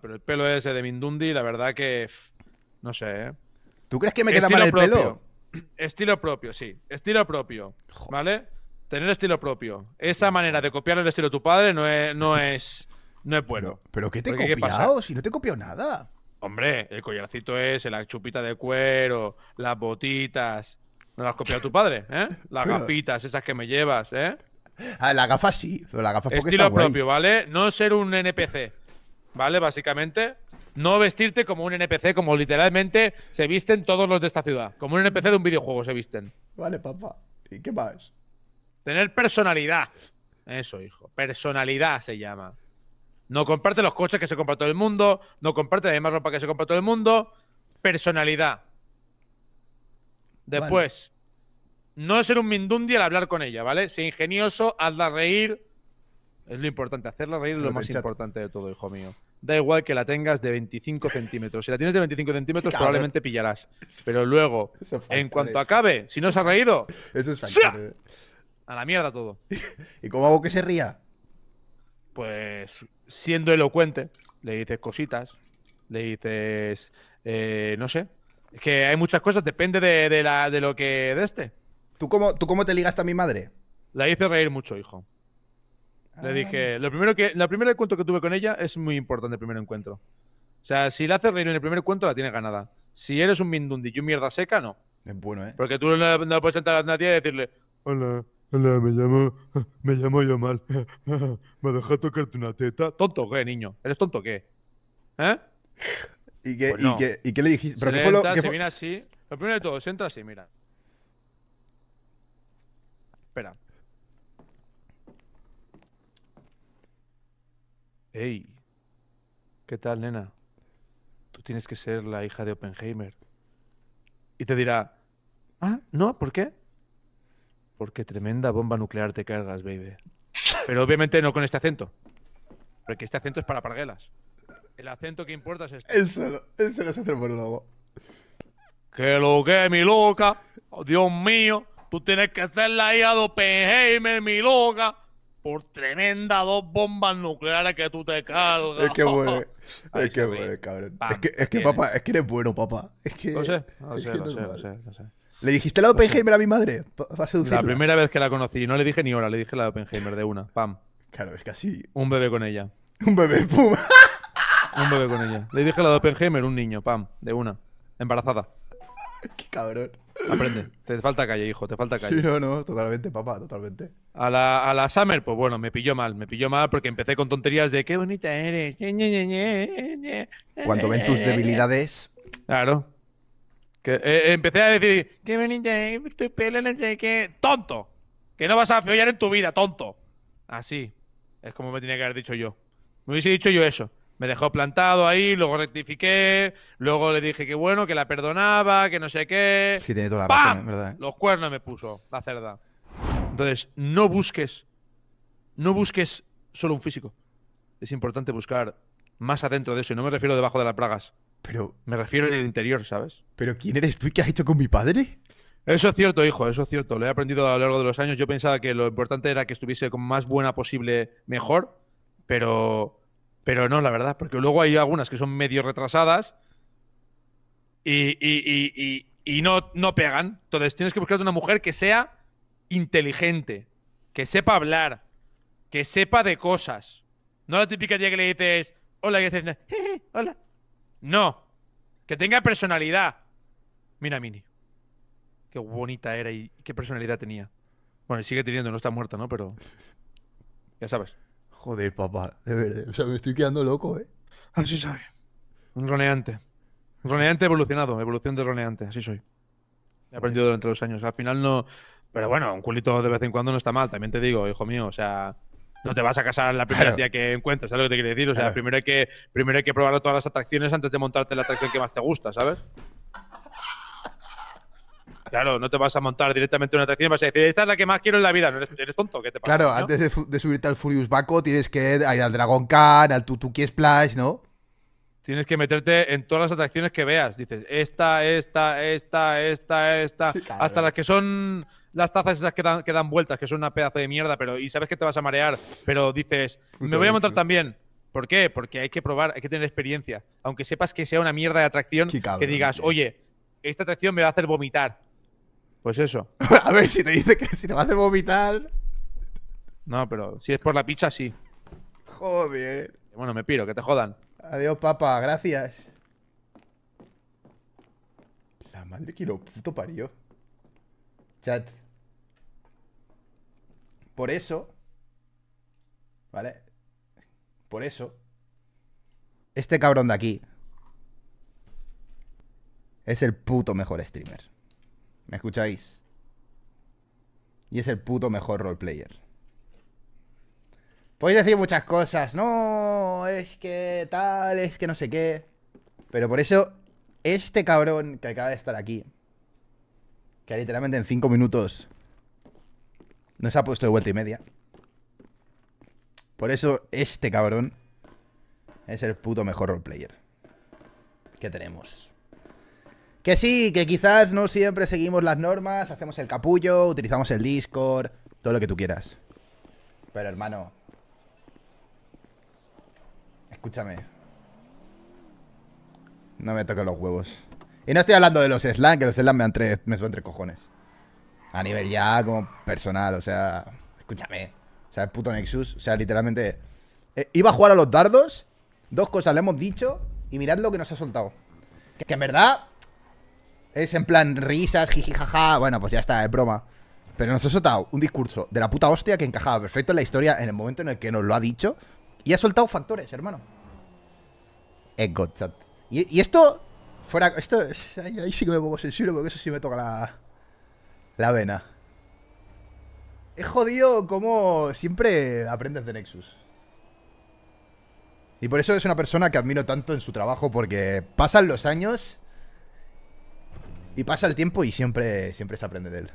pero el pelo ese de Mindundi, la verdad que. No sé, ¿eh? ¿Tú crees que me queda mal el pelo? Estilo propio, sí. Estilo propio. ¿Vale? Tener estilo propio. Esa manera de copiar el estilo de tu padre no es. No es, no es bueno. ¿Pero, qué te he copiado? si no te he nada. Hombre, el collarcito ese, la chupita de cuero, las botitas. ¿No las has copiado tu padre? ¿eh? Las gafitas, esas que me llevas, ¿eh? Ah, la gafa sí, Estilo propio, ¿vale? No ser un NPC. ¿vale? Básicamente, no vestirte como un NPC, como literalmente se visten todos los de esta ciudad. Como un NPC de un videojuego se visten. Vale, papá. ¿Y qué más? Tener personalidad. Eso, hijo. Personalidad se llama. No comparte los coches que se compra todo el mundo, no comparte la misma ropa que se compra todo el mundo. Personalidad. Después, no ser un mindundi al hablar con ella, ¿vale? Sé ingenioso, hazla reír. Es lo importante, hacerla reír es lo más importante de todo, hijo mío da igual que la tengas de 25 centímetros. Si la tienes de 25 centímetros, probablemente pillarás. Pero luego, en cuanto acabe, si no se ha reído, eso es eh. a la mierda todo. ¿Y cómo hago que se ría? Pues siendo elocuente, le dices cositas, le dices, eh, no sé. Es que hay muchas cosas, depende de, de, lo que de este. ¿Tú cómo, ¿Tú cómo te ligaste a mi madre? La hice reír mucho, hijo. Le ah. dije, lo primero que, la primera encuentro que tuve con ella es muy importante el primer encuentro. O sea, si la haces reír en el primer encuentro, la tienes ganada. Si eres un mindundi y un mierda seca, no. Es bueno, ¿eh? Porque tú no, no puedes sentar a la tía y decirle, hola, hola, me llamo, me llamo yo mal. me dejas tocarte una teta. ¿Tonto qué, niño? ¿Eres tonto qué? ¿Eh? ¿Y qué, pues ¿y qué, y qué le dijiste? ¿Pero qué fue lo que fue... se así. Lo primero de todo, se entra así, mira. Espera. Ey, ¿qué tal, nena? Tú tienes que ser la hija de Oppenheimer. Y te dirá, ah, no, ¿por qué? Porque tremenda bomba nuclear te cargas, baby. Pero obviamente no con este acento. Porque este acento es para parguelas. El acento que importa es este. Él solo, el se el lobo. Que lo que, mi loca. Oh, Dios mío, tú tienes que ser la hija de Oppenheimer, mi loca por tremenda dos bombas nucleares que tú te cargas. Es que bueno, es que bueno, cabrón. es que, papá, es que eres bueno, papá. Es sé, lo sé, lo sé, ¿Le dijiste la de Oppenheimer a mi madre? La primera vez que la conocí, no le dije ni hora, le dije la de Oppenheimer de una. Pam. Claro, es que así. Un bebé con ella. Un bebé, pum. un bebé con ella. Le dije la de Oppenheimer, un niño, pam, de una. Embarazada. Qué cabrón. Aprende. Te falta calle, hijo, te falta calle. no, no, totalmente, papá, totalmente. A la, Summer, pues bueno, me pilló mal, me pilló mal porque empecé con tonterías de qué bonita eres. Cuando ven tus debilidades. Claro. Que, eh, eh, empecé a decir, qué bonita eres, eh, tu pelo no sé qué. ¡Tonto! Que no vas a follar en tu vida, tonto. Así. Es como me tenía que haber dicho yo. Me hubiese dicho yo eso. Me dejó plantado ahí, luego rectifiqué, luego le dije que bueno, que la perdonaba, que no sé qué. Sí, tiene toda la razón, ¿eh? ¿verdad? ¿eh? Los cuernos me puso la cerda. Entonces, no busques, no busques solo un físico. Es importante buscar más adentro de eso, y no me refiero debajo de las plagas. Pero. Me refiero en el interior, ¿sabes? Pero ¿quién eres tú y qué has hecho con mi padre? Eso es cierto, hijo, eso es cierto. Lo he aprendido a lo largo de los años. Yo pensaba que lo importante era que estuviese con más buena posible mejor, pero pero no, la verdad, porque luego hay algunas que son medio retrasadas y, no, no pegan. Entonces tienes que buscarte una mujer que sea inteligente, que sepa hablar, que sepa de cosas. No la típica tía que le dices, hola, y haces, hola. No, que tenga personalidad. Mira, Mini. Qué bonita era y qué personalidad tenía. Bueno, y sigue teniendo, no está muerta, ¿no? Pero. Ya sabes. Joder, papá, de verdad. O sea, me estoy quedando loco, ¿eh? Así ah, sabe Un roneante. Roneante evolucionado, evolución de roneante, así soy. He aprendido durante los años. Al final no. Pero bueno, un culito de vez en cuando no está mal, también te digo, hijo mío. O sea, no te vas a casar la primera tía que encuentres, ¿sabes lo que te quiero decir? O sea, primero, hay que, primero hay que probar todas las atracciones antes de montarte la atracción que más te gusta, ¿sabes? Claro, no te vas a montar directamente una atracción vas a decir, esta es la que más quiero en la vida. eres, tonto? ¿Qué te pasa? Claro, antes de, subirte al Furious Baco tienes que ir al Dragon Car, al Tutuki Splash, ¿no? Tienes que meterte en todas las atracciones que veas. Dices, esta, esta, esta, esta, esta. Hasta las que son las tazas esas que dan, que dan, vueltas, que son una pedazo de mierda, pero y sabes que te vas a marear, pero dices, me voy a montar también. ¿Por qué? Porque hay que probar, hay que tener experiencia. Aunque sepas que sea una mierda de atracción, que digas, oye, esta atracción me va a hacer vomitar. Pues eso. a ver, si te dice que si te va a vomitar. No, pero si es por la picha, sí. Joder. Bueno, me piro, que te jodan. Adiós, papa, gracias. La madre que lo puto parió. Chat. Por eso. ¿Vale? Por eso. Este cabrón de aquí. Es el puto mejor streamer. ¿Me escucháis? Y es el puto mejor roleplayer. Podéis decir muchas cosas. No, es que tal, es que no sé qué. Pero por eso, este cabrón que acaba de estar aquí, que literalmente en 5 minutos nos ha puesto de vuelta y media. Por eso, este cabrón es el puto mejor roleplayer que tenemos. Que sí, que quizás no siempre seguimos las normas, hacemos el capullo, utilizamos el Discord, todo lo que tú quieras. Pero hermano, escúchame. No me toca los huevos. Y no estoy hablando de los slams, que los slang me, tres. me son entre cojones. A nivel ya como personal, o sea, escúchame. O sea, el puto Nexus, o sea, literalmente... Eh, iba a jugar a los dardos, dos cosas le hemos dicho, y mirad lo que nos ha soltado. que en verdad, es en plan risas, jiji, jaja, bueno, pues ya está, es broma. Pero nos ha soltado un discurso de la puta hostia que encajaba perfecto en la historia en el momento en el que nos lo ha dicho. Y ha soltado factores, hermano. Es Godchat. Y, esto, fuera, esto, ahí, ahí sí que me pongo sensible porque eso sí me toca la, la vena. Es jodido como siempre aprendes de Nexus. Y por eso es una persona que admiro tanto en su trabajo porque pasan los años y pasa el tiempo y siempre, siempre se aprende de él.